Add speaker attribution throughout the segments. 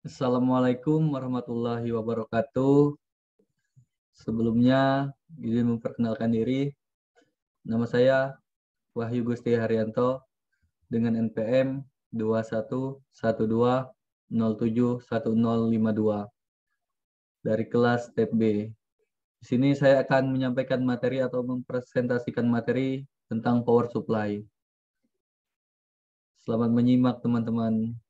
Speaker 1: Assalamualaikum warahmatullahi wabarakatuh. Sebelumnya izin memperkenalkan diri. Nama saya Wahyu Gusti Haryanto dengan NPM 2112071052 dari kelas TB. B. Di sini saya akan menyampaikan materi atau mempresentasikan materi tentang power supply. Selamat menyimak teman-teman.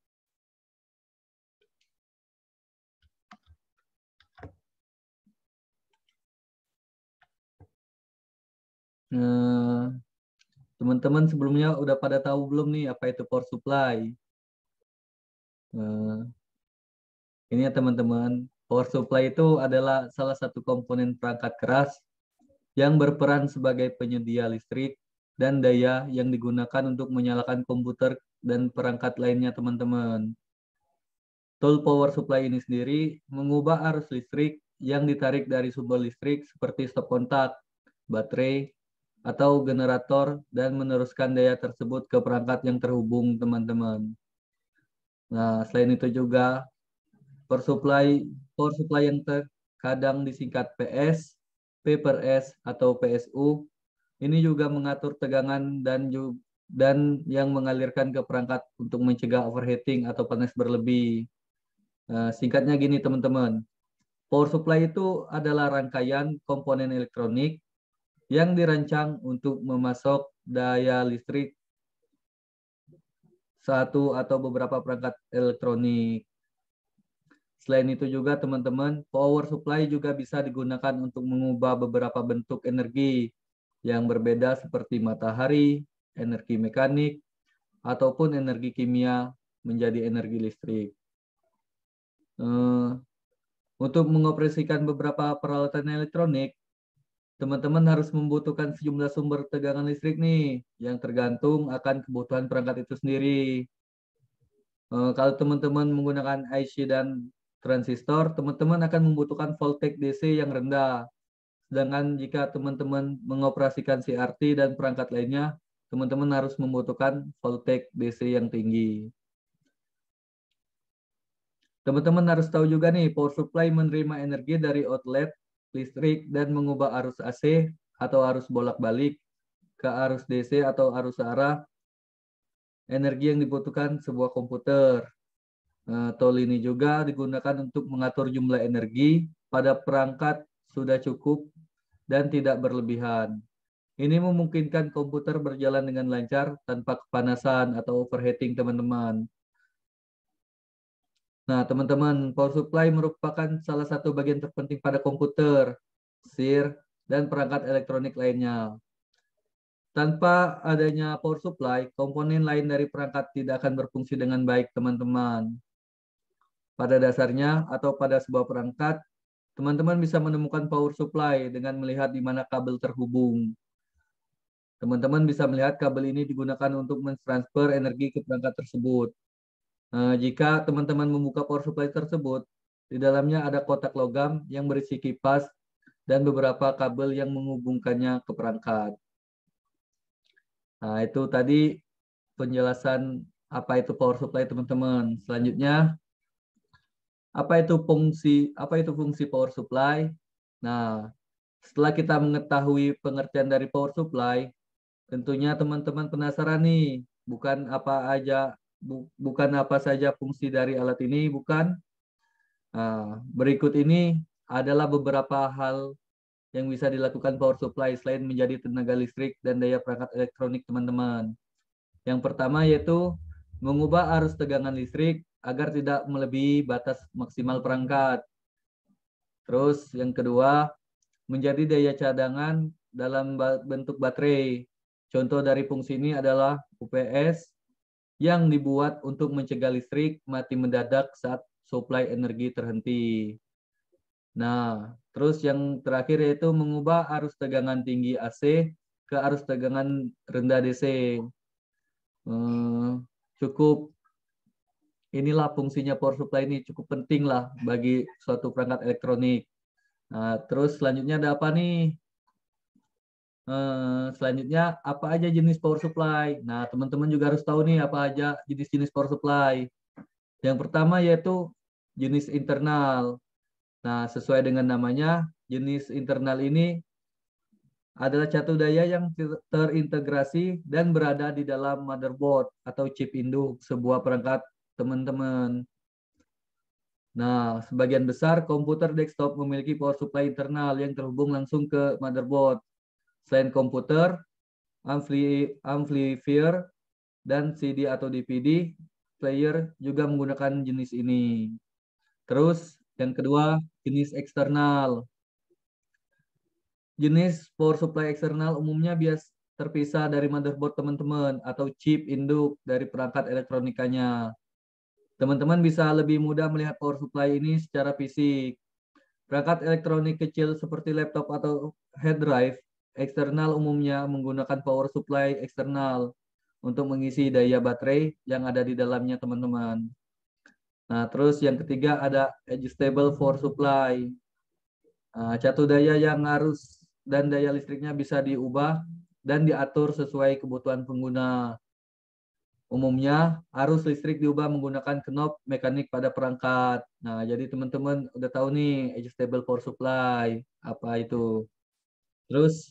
Speaker 1: Eh, teman-teman uh, sebelumnya udah pada tahu belum nih apa itu power supply? Uh, ini ya teman-teman, power supply itu adalah salah satu komponen perangkat keras yang berperan sebagai penyedia listrik dan daya yang digunakan untuk menyalakan komputer dan perangkat lainnya teman-teman. Tool power supply ini sendiri mengubah arus listrik yang ditarik dari sumber listrik seperti stop kontak, baterai, atau generator dan meneruskan daya tersebut ke perangkat yang terhubung teman-teman. Nah, selain itu juga power supply, power supply yang terkadang disingkat PS, P S atau PSU ini juga mengatur tegangan dan dan yang mengalirkan ke perangkat untuk mencegah overheating atau panas berlebih. Nah, singkatnya gini teman-teman, power supply itu adalah rangkaian komponen elektronik yang dirancang untuk memasok daya listrik satu atau beberapa perangkat elektronik. Selain itu juga teman-teman, power supply juga bisa digunakan untuk mengubah beberapa bentuk energi yang berbeda seperti matahari, energi mekanik, ataupun energi kimia menjadi energi listrik. Eh, untuk mengoperasikan beberapa peralatan elektronik, teman-teman harus membutuhkan sejumlah sumber tegangan listrik nih yang tergantung akan kebutuhan perangkat itu sendiri. Eh, kalau teman-teman menggunakan IC dan transistor, teman-teman akan membutuhkan voltage DC yang rendah. Sedangkan jika teman-teman mengoperasikan CRT dan perangkat lainnya, teman-teman harus membutuhkan voltage DC yang tinggi. Teman-teman harus tahu juga nih, power supply menerima energi dari outlet listrik dan mengubah arus AC atau arus bolak-balik ke arus DC atau arus arah energi yang dibutuhkan sebuah komputer. Eh, tol ini juga digunakan untuk mengatur jumlah energi pada perangkat sudah cukup dan tidak berlebihan. Ini memungkinkan komputer berjalan dengan lancar tanpa kepanasan atau overheating, teman-teman. Nah, teman-teman, power supply merupakan salah satu bagian terpenting pada komputer, SIR, dan perangkat elektronik lainnya. Tanpa adanya power supply, komponen lain dari perangkat tidak akan berfungsi dengan baik, teman-teman. Pada dasarnya atau pada sebuah perangkat, teman-teman bisa menemukan power supply dengan melihat di mana kabel terhubung. Teman-teman bisa melihat kabel ini digunakan untuk mentransfer energi ke perangkat tersebut. Eh, jika teman-teman membuka power supply tersebut, di dalamnya ada kotak logam yang berisi kipas dan beberapa kabel yang menghubungkannya ke perangkat. Nah, itu tadi penjelasan apa itu power supply teman-teman. Selanjutnya apa itu fungsi apa itu fungsi power supply? Nah, setelah kita mengetahui pengertian dari power supply, tentunya teman-teman penasaran nih, bukan apa aja bukan apa saja fungsi dari alat ini, bukan. Ah, berikut ini adalah beberapa hal yang bisa dilakukan power supply selain menjadi tenaga listrik dan daya perangkat elektronik teman-teman. Yang pertama yaitu mengubah arus tegangan listrik agar tidak melebihi batas maksimal perangkat. Terus yang kedua, menjadi daya cadangan dalam bentuk baterai. Contoh dari fungsi ini adalah UPS yang dibuat untuk mencegah listrik mati mendadak saat suplai energi terhenti. Nah, terus yang terakhir yaitu mengubah arus tegangan tinggi AC ke arus tegangan rendah DC. Hmm, eh, cukup inilah fungsinya power supply ini cukup penting lah bagi suatu perangkat elektronik. Nah, terus selanjutnya ada apa nih? Eh, selanjutnya apa aja jenis power supply? Nah, teman-teman juga harus tahu nih apa aja jenis-jenis power supply. Yang pertama yaitu jenis internal. Nah, sesuai dengan namanya, jenis internal ini adalah catu daya yang terintegrasi dan berada di dalam motherboard atau chip induk sebuah perangkat teman-teman. Nah, sebagian besar komputer desktop memiliki power supply internal yang terhubung langsung ke motherboard selain komputer, amplifier, dan CD atau DVD, player juga menggunakan jenis ini. Terus yang kedua, jenis eksternal. Jenis power supply eksternal umumnya bias terpisah dari motherboard teman-teman atau chip induk dari perangkat elektronikanya. Teman-teman bisa lebih mudah melihat power supply ini secara fisik. Perangkat elektronik kecil seperti laptop atau head drive eksternal umumnya menggunakan power supply eksternal untuk mengisi daya baterai yang ada di dalamnya teman-teman. Nah, terus yang ketiga ada adjustable power supply. Nah, catu daya yang arus dan daya listriknya bisa diubah dan diatur sesuai kebutuhan pengguna. Umumnya, arus listrik diubah menggunakan knob mekanik pada perangkat. Nah, jadi teman-teman udah tahu nih adjustable power supply, apa itu. Terus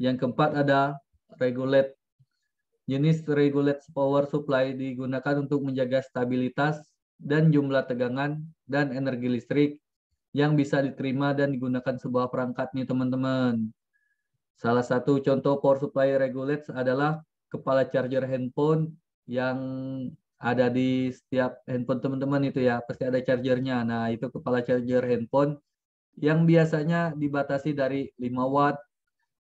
Speaker 1: yang keempat ada regulate. Jenis regulate power supply digunakan untuk menjaga stabilitas dan jumlah tegangan dan energi listrik yang bisa diterima dan digunakan sebuah perangkat nih teman-teman. Salah satu contoh power supply regulate adalah kepala charger handphone yang ada di setiap handphone teman-teman itu ya, pasti ada chargernya. Nah, itu kepala charger handphone yang biasanya dibatasi dari 5 watt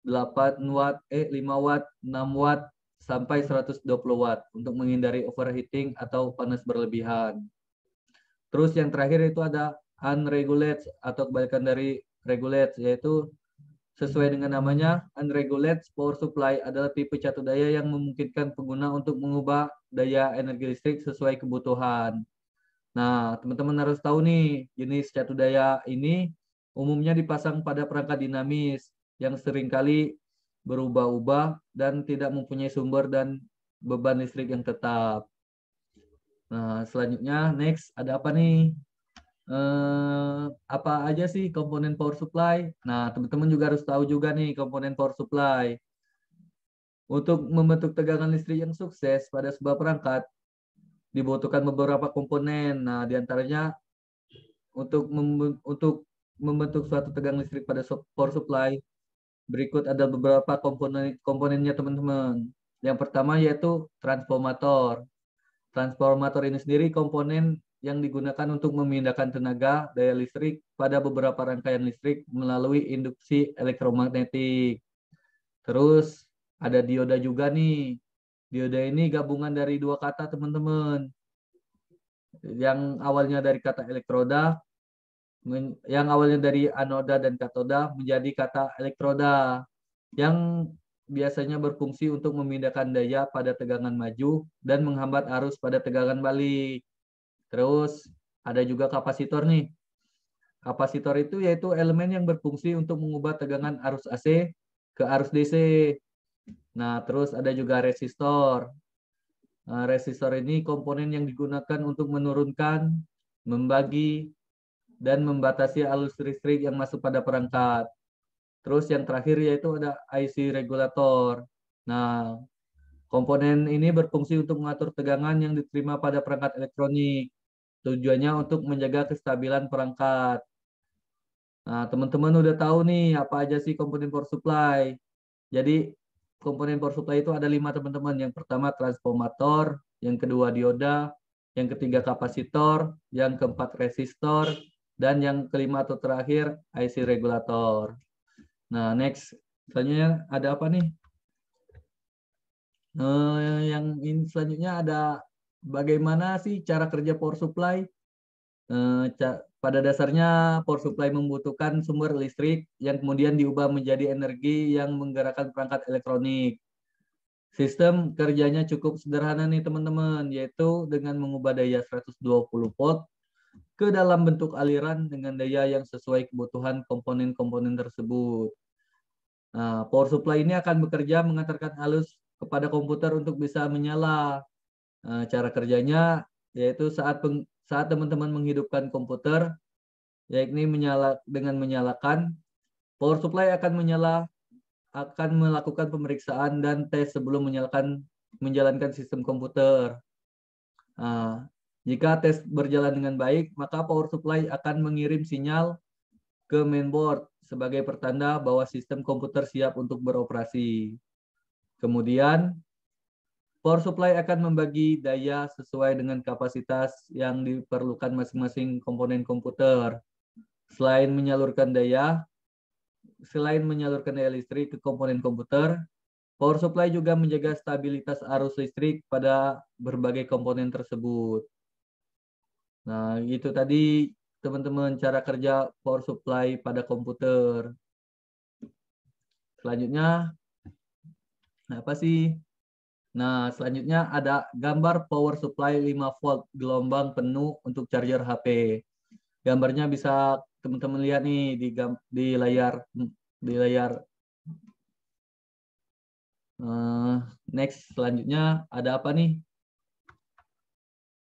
Speaker 1: 8 watt, eh 5 watt, 6 watt sampai 120 watt untuk menghindari overheating atau panas berlebihan. Terus yang terakhir itu ada unregulated atau kebalikan dari regulated yaitu sesuai dengan namanya unregulated power supply adalah tipe catu daya yang memungkinkan pengguna untuk mengubah daya energi listrik sesuai kebutuhan. Nah, teman-teman harus tahu nih jenis catu daya ini umumnya dipasang pada perangkat dinamis yang seringkali berubah-ubah dan tidak mempunyai sumber dan beban listrik yang tetap. Nah, selanjutnya next ada apa nih? Eh, apa aja sih komponen power supply? Nah, teman-teman juga harus tahu juga nih komponen power supply. Untuk membentuk tegangan listrik yang sukses pada sebuah perangkat dibutuhkan beberapa komponen. Nah, diantaranya untuk mem untuk membentuk suatu tegangan listrik pada power supply Berikut ada beberapa komponen komponennya teman-teman. Yang pertama yaitu transformator. Transformator ini sendiri komponen yang digunakan untuk memindahkan tenaga daya listrik pada beberapa rangkaian listrik melalui induksi elektromagnetik. Terus ada dioda juga nih. Dioda ini gabungan dari dua kata teman-teman. Yang awalnya dari kata elektroda, yang awalnya dari anoda dan katoda menjadi kata elektroda yang biasanya berfungsi untuk memindahkan daya pada tegangan maju dan menghambat arus pada tegangan balik. Terus ada juga kapasitor nih. Kapasitor itu yaitu elemen yang berfungsi untuk mengubah tegangan arus AC ke arus DC. Nah, terus ada juga resistor. Nah, resistor ini komponen yang digunakan untuk menurunkan, membagi, dan membatasi alur listrik yang masuk pada perangkat. Terus yang terakhir yaitu ada IC regulator. Nah, komponen ini berfungsi untuk mengatur tegangan yang diterima pada perangkat elektronik. Tujuannya untuk menjaga kestabilan perangkat. Nah, teman-teman udah tahu nih apa aja sih komponen power supply. Jadi, komponen power supply itu ada lima teman-teman. Yang pertama transformator, yang kedua dioda, yang ketiga kapasitor, yang keempat resistor, dan yang kelima atau terakhir, IC regulator. Nah, next. Selanjutnya ada apa nih? Nah, yang ini selanjutnya ada bagaimana sih cara kerja power supply? Eh, pada dasarnya power supply membutuhkan sumber listrik yang kemudian diubah menjadi energi yang menggerakkan perangkat elektronik. Sistem kerjanya cukup sederhana nih teman-teman, yaitu dengan mengubah daya 120 volt ke dalam bentuk aliran dengan daya yang sesuai kebutuhan komponen-komponen tersebut. Nah, power supply ini akan bekerja mengantarkan alus kepada komputer untuk bisa menyala. Nah, cara kerjanya yaitu saat peng, saat teman-teman menghidupkan komputer, yakni menyala dengan menyalakan power supply akan menyala akan melakukan pemeriksaan dan tes sebelum menyalakan menjalankan sistem komputer. Nah, jika tes berjalan dengan baik, maka power supply akan mengirim sinyal ke mainboard sebagai pertanda bahwa sistem komputer siap untuk beroperasi. Kemudian, power supply akan membagi daya sesuai dengan kapasitas yang diperlukan masing-masing komponen komputer. Selain menyalurkan daya, selain menyalurkan daya listrik ke komponen komputer, power supply juga menjaga stabilitas arus listrik pada berbagai komponen tersebut. Nah, gitu tadi teman-teman cara kerja power supply pada komputer. Selanjutnya apa sih? Nah, selanjutnya ada gambar power supply 5 volt gelombang penuh untuk charger HP. Gambarnya bisa teman-teman lihat nih di di layar di layar Uh, next selanjutnya ada apa nih?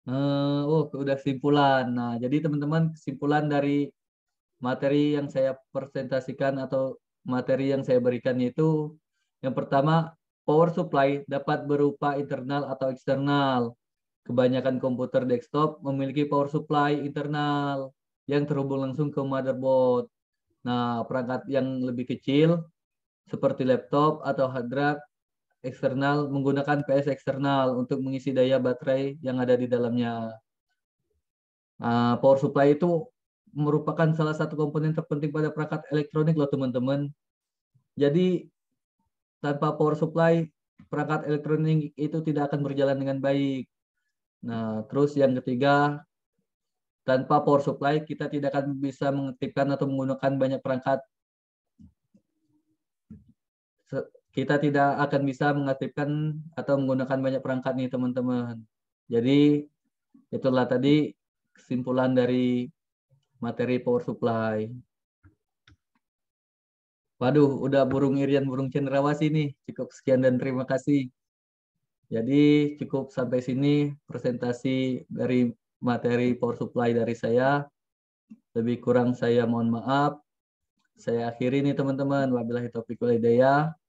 Speaker 1: Eh, uh, oh, udah simpulan. Nah, jadi teman-teman kesimpulan dari materi yang saya presentasikan atau materi yang saya berikan itu yang pertama power supply dapat berupa internal atau eksternal. Kebanyakan komputer desktop memiliki power supply internal yang terhubung langsung ke motherboard. Nah, perangkat yang lebih kecil seperti laptop atau hard drive eksternal menggunakan PS eksternal untuk mengisi daya baterai yang ada di dalamnya. Uh, power supply itu merupakan salah satu komponen terpenting pada perangkat elektronik loh teman-teman. Jadi tanpa power supply perangkat elektronik itu tidak akan berjalan dengan baik. Nah, terus yang ketiga tanpa power supply kita tidak akan bisa mengetikkan atau menggunakan banyak perangkat kita tidak akan bisa mengaktifkan atau menggunakan banyak perangkat nih teman-teman. Jadi itulah tadi kesimpulan dari materi power supply. Waduh, udah burung irian, burung cendrawasih nih. Cukup sekian dan terima kasih. Jadi cukup sampai sini presentasi dari materi power supply dari saya. Lebih kurang saya mohon maaf. Saya akhiri nih teman-teman. Wabillahi taufiq wal hidayah.